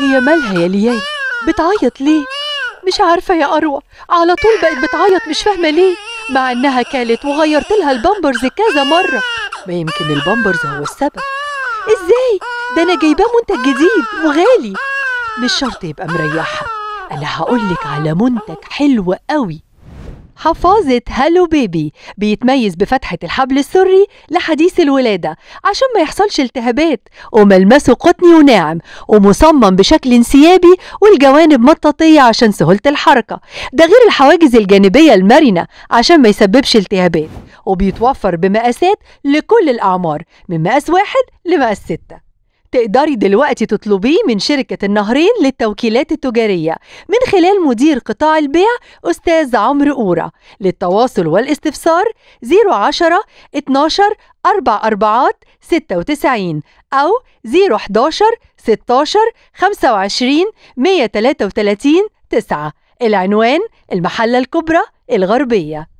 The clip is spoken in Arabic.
هي مالها يا ليان بتعيط ليه مش عارفه يا اروى على طول بقت بتعيط مش فاهمه ليه مع انها كلت وغيرت لها البامبرز كذا مره ما يمكن البامبرز هو السبب ازاي ده انا جايباه منتج جديد وغالي مش شرط يبقى مريحه انا هقولك على منتج حلو قوي حفاظة هالو بيبي بيتميز بفتحة الحبل السري لحديث الولادة عشان ما يحصلش التهابات وملمسه قطني وناعم ومصمم بشكل انسيابي والجوانب مطاطية عشان سهولة الحركة ده غير الحواجز الجانبية المرنة عشان ما يسببش التهابات وبيتوفر بمقاسات لكل الأعمار من مقاس واحد لمقاس ستة تقدري دلوقتي تطلبيه من شركة النهرين للتوكيلات التجارية من خلال مدير قطاع البيع أستاذ عمرو أورا للتواصل والاستفسار 010 12 44 96 أو 011 16 25 133 9 العنوان المحلة الكبرى الغربية